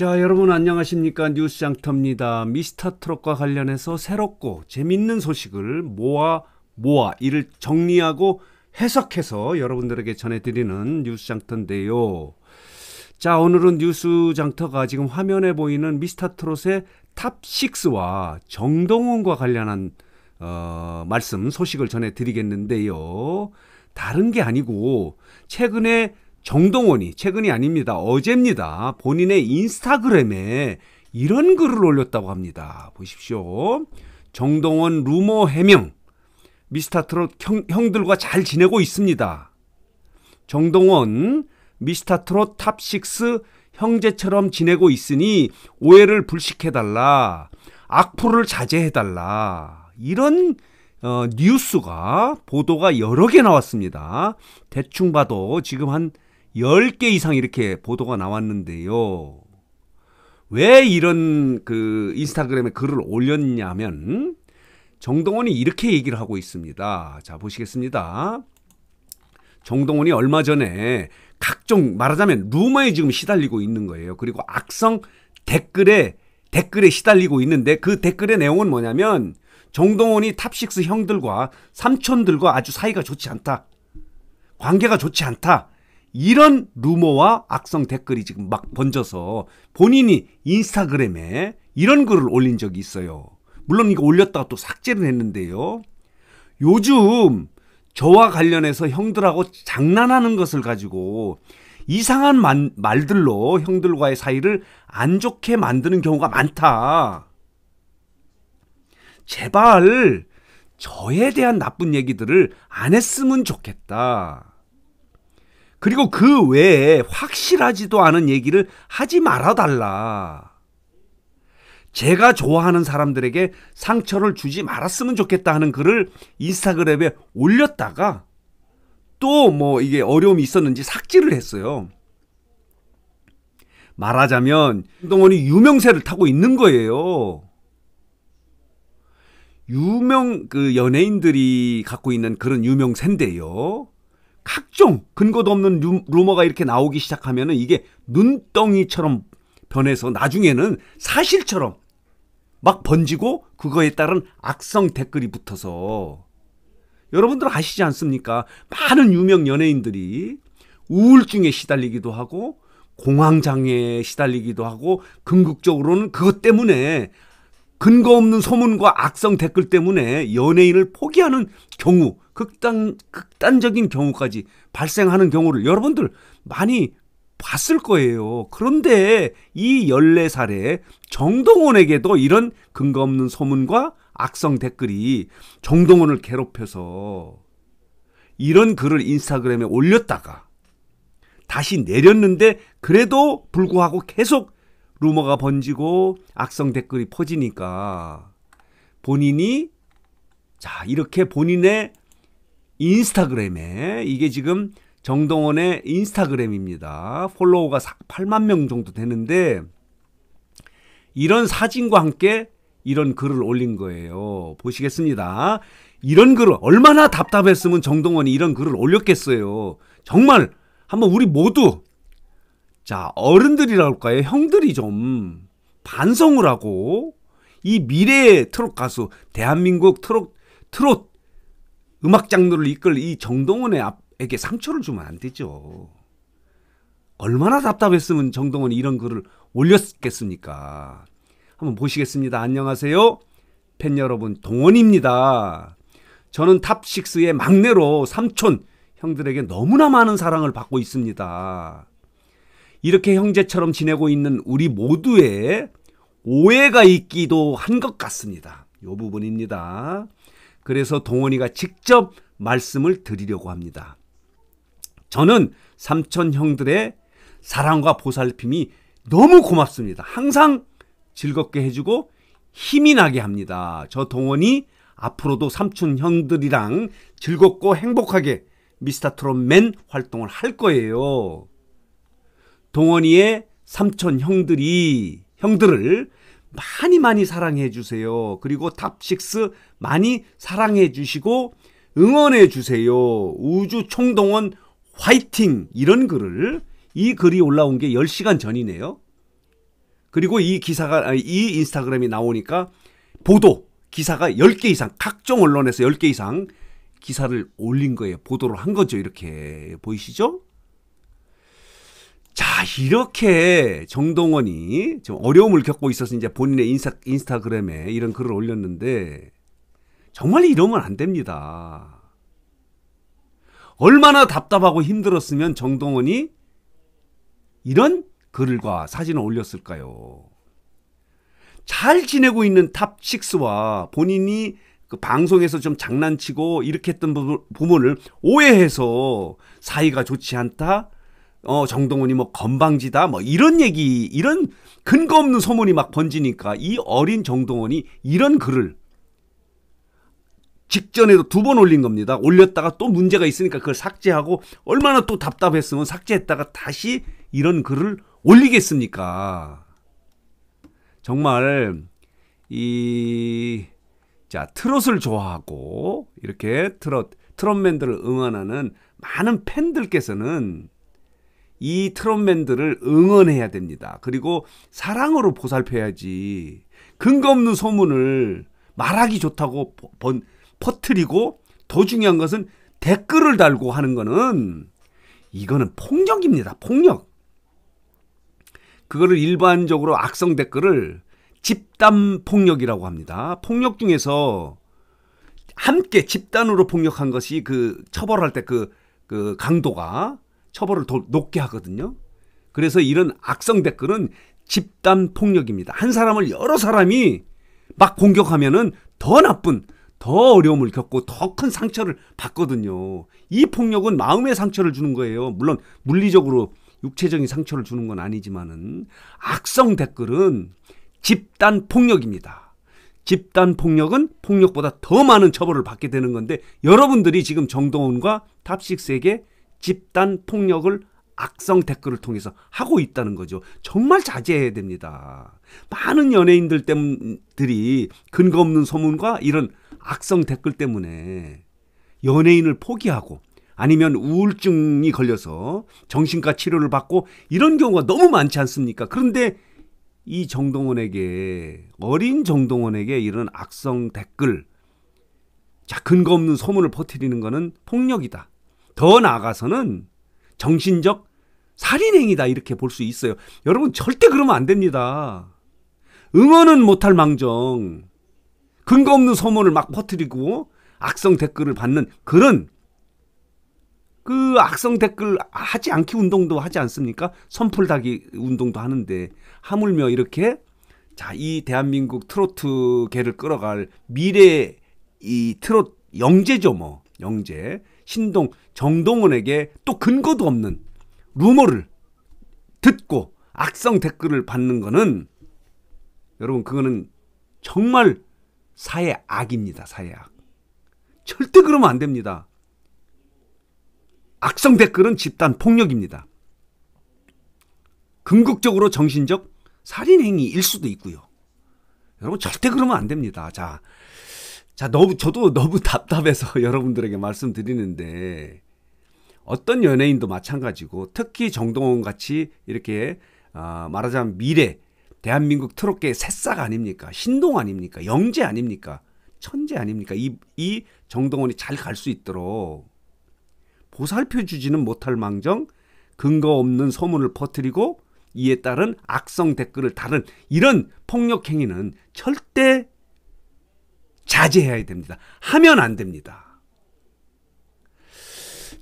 자, 여러분 안녕하십니까? 뉴스 장터입니다. 미스터 트롯과 관련해서 새롭고 재밌는 소식을 모아 모아 이를 정리하고 해석해서 여러분들에게 전해드리는 뉴스 장터인데요. 자, 오늘은 뉴스 장터가 지금 화면에 보이는 미스터 트롯의 탑6와 정동훈과 관련한 어, 말씀 소식을 전해드리겠는데요. 다른 게 아니고 최근에 정동원이 최근이 아닙니다. 어제입니다. 본인의 인스타그램에 이런 글을 올렸다고 합니다. 보십시오. 정동원 루머 해명. 미스터트롯 형, 들과잘 지내고 있습니다. 정동원 미스터트롯 탑6 형제처럼 지내고 있으니 오해를 불식해달라. 악플을 자제해달라. 이런 어, 뉴스가 보도가 여러 개 나왔습니다. 대충 봐도 지금 한 10개 이상 이렇게 보도가 나왔는데요. 왜 이런 그 인스타그램에 글을 올렸냐면 정동원이 이렇게 얘기를 하고 있습니다. 자, 보시겠습니다. 정동원이 얼마 전에 각종 말하자면 루머에 지금 시달리고 있는 거예요. 그리고 악성 댓글에 댓글에 시달리고 있는데 그 댓글의 내용은 뭐냐면 정동원이 탑식스 형들과 삼촌들과 아주 사이가 좋지 않다. 관계가 좋지 않다. 이런 루머와 악성 댓글이 지금 막 번져서 본인이 인스타그램에 이런 글을 올린 적이 있어요. 물론 이거 올렸다가 또 삭제를 했는데요. 요즘 저와 관련해서 형들하고 장난하는 것을 가지고 이상한 만, 말들로 형들과의 사이를 안 좋게 만드는 경우가 많다. 제발 저에 대한 나쁜 얘기들을 안 했으면 좋겠다. 그리고 그 외에 확실하지도 않은 얘기를 하지 말아달라. 제가 좋아하는 사람들에게 상처를 주지 말았으면 좋겠다 하는 글을 인스타그램에 올렸다가 또 뭐 이게 어려움이 있었는지 삭제를 했어요. 말하자면 동원이 유명세를 타고 있는 거예요. 유명 그 연예인들이 갖고 있는 그런 유명세인데요. 각종 근거도 없는 루머가 이렇게 나오기 시작하면은 이게 눈덩이처럼 변해서 나중에는 사실처럼 막 번지고 그거에 따른 악성 댓글이 붙어서 여러분들 아시지 않습니까? 많은 유명 연예인들이 우울증에 시달리기도 하고 공황장애에 시달리기도 하고 궁극적으로는 그것 때문에 근거 없는 소문과 악성 댓글 때문에 연예인을 포기하는 경우, 극단, 극단적인 경우까지 발생하는 경우를 여러분들 많이 봤을 거예요. 그런데 이1 4살에 정동원에게도 이런 근거 없는 소문과 악성 댓글이 정동원을 괴롭혀서 이런 글을 인스타그램에 올렸다가 다시 내렸는데 그래도 불구하고 계속 루머가 번지고 악성 댓글이 퍼지니까 본인이 자, 이렇게 본인의 인스타그램에 이게 지금 정동원의 인스타그램입니다. 폴로워가 8만 명 정도 되는데 이런 사진과 함께 이런 글을 올린 거예요. 보시겠습니다. 이런 글을 얼마나 답답했으면 정동원이 이런 글을 올렸겠어요. 정말 한번 우리 모두 자, 어른들이랄까요? 형들이 좀 반성을 하고 이 미래의 트롯 가수, 대한민국 트롯 트롯 음악 장르를 이끌 이 정동원에게 상처를 주면 안 되죠. 얼마나 답답했으면 정동원이 이런 글을 올렸겠습니까? 한번 보시겠습니다. 안녕하세요. 팬 여러분, 동원입니다. 저는 탑6의 막내로 삼촌 형들에게 너무나 많은 사랑을 받고 있습니다. 이렇게 형제처럼 지내고 있는 우리 모두의 오해가 있기도 한 것 같습니다. 요 부분입니다. 그래서 동원이가 직접 말씀을 드리려고 합니다. 저는 삼촌 형들의 사랑과 보살핌이 너무 고맙습니다. 항상 즐겁게 해주고 힘이 나게 합니다. 저 동원이 앞으로도 삼촌 형들이랑 즐겁고 행복하게 미스터 트롯맨 활동을 할 거예요. 동원이의 삼촌 형들이 형들을 많이 많이 사랑해 주세요. 그리고 탑식스 많이 사랑해 주시고 응원해 주세요. 우주 총동원 화이팅! 이런 글을 이 글이 올라온 게 10시간 전이네요. 그리고 이 기사가 아, 이 인스타그램이 나오니까 보도 기사가 10개 이상 각종 언론에서 10개 이상 기사를 올린 거예요. 보도를 한 거죠. 이렇게 보이시죠? 자, 이렇게 정동원이 좀 어려움을 겪고 있어서 이제 본인의 인스타, 인스타그램에 이런 글을 올렸는데 정말 이러면 안 됩니다. 얼마나 답답하고 힘들었으면 정동원이 이런 글과 사진을 올렸을까요? 잘 지내고 있는 탑6와 본인이 그 방송에서 좀 장난치고 이렇게 했던 부분을 오해해서 사이가 좋지 않다? 어, 정동원이 뭐 건방지다 뭐 이런 얘기 이런 근거 없는 소문이 막 번지니까 이 어린 정동원이 이런 글을 직전에도 두 번 올린 겁니다. 올렸다가 또 문제가 있으니까 그걸 삭제하고 얼마나 또 답답했으면 삭제했다가 다시 이런 글을 올리겠습니까? 정말 이 자, 트롯을 좋아하고 이렇게 트롯 트롯맨들을 응원하는 많은 팬들께서는 이 트롯맨들을 응원해야 됩니다. 그리고 사랑으로 보살펴야지. 근거 없는 소문을 말하기 좋다고 번, 퍼뜨리고 더 중요한 것은 댓글을 달고 하는 거는 이거는 폭력입니다. 폭력. 그거를 일반적으로 악성 댓글을 집단 폭력이라고 합니다. 폭력 중에서 함께 집단으로 폭력한 것이 그 처벌할 때그그 그 강도가 처벌을 더 높게 하거든요. 그래서 이런 악성 댓글은 집단 폭력입니다. 한 사람을 여러 사람이 막 공격하면은 더 나쁜, 더 어려움을 겪고 더 큰 상처를 받거든요. 이 폭력은 마음의 상처를 주는 거예요. 물론 물리적으로 육체적인 상처를 주는 건 아니지만은 악성 댓글은 집단 폭력입니다. 집단 폭력은 폭력보다 더 많은 처벌을 받게 되는 건데 여러분들이 지금 정동훈과 탑식스에게 집단 폭력을 악성 댓글을 통해서 하고 있다는 거죠. 정말 자제해야 됩니다. 많은 연예인들 때문들이 근거 없는 소문과 이런 악성 댓글 때문에 연예인을 포기하고 아니면 우울증이 걸려서 정신과 치료를 받고 이런 경우가 너무 많지 않습니까? 그런데 이 정동원에게 어린 정동원에게 이런 악성 댓글 자 근거 없는 소문을 퍼뜨리는 거는 폭력이다. 더 나아가서는 정신적 살인행위다 이렇게 볼 수 있어요. 여러분 절대 그러면 안 됩니다. 응원은 못할 망정 근거 없는 소문을 막 퍼뜨리고 악성 댓글을 받는 그런 그 악성 댓글 하지 않기 운동도 하지 않습니까? 선풀다기 운동도 하는데 하물며 이렇게 자 이 대한민국 트로트계를 끌어갈 미래 이트로트 영재죠 뭐 영재 신동, 정동원에게 또 근거도 없는 루머를 듣고 악성 댓글을 받는 거는 여러분 그거는 정말 사회 악입니다. 사회 악. 절대 그러면 안 됩니다. 악성 댓글은 집단 폭력입니다. 궁극적으로 정신적 살인 행위일 수도 있고요. 여러분 절대 그러면 안 됩니다. 자, 자, 너무 저도 너무 답답해서 여러분들에게 말씀드리는데 어떤 연예인도 마찬가지고 특히 정동원 같이 이렇게 어, 말하자면 미래 대한민국 트롯계의 새싹 아닙니까? 신동 아닙니까? 영재 아닙니까? 천재 아닙니까? 이, 이 정동원이 잘 갈 수 있도록 보살펴 주지는 못할 망정 근거 없는 소문을 퍼뜨리고 이에 따른 악성 댓글을 달은 이런 폭력 행위는 절대 자제해야 됩니다. 하면 안 됩니다.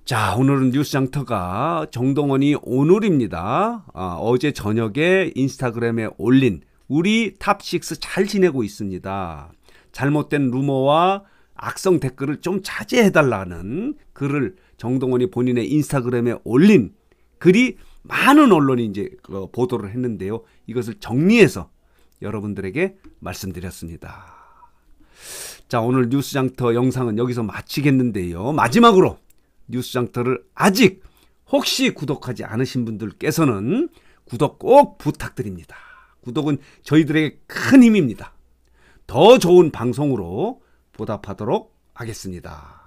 자, 오늘은 뉴스 장터가 정동원이 오늘입니다. 아, 어, 제 저녁에 인스타그램에 올린 우리 탑6 잘 지내고 있습니다. 잘못된 루머와 악성 댓글을 좀 자제해달라는 글을 정동원이 본인의 인스타그램에 올린 글이 많은 언론이 이제 그 보도를 했는데요. 이것을 정리해서 여러분들에게 말씀드렸습니다. 자, 오늘 뉴스장터 영상은 여기서 마치겠는데요. 마지막으로 뉴스장터를 아직 혹시 구독하지 않으신 분들께서는 구독 꼭 부탁드립니다. 구독은 저희들에게 큰 힘입니다. 더 좋은 방송으로 보답하도록 하겠습니다.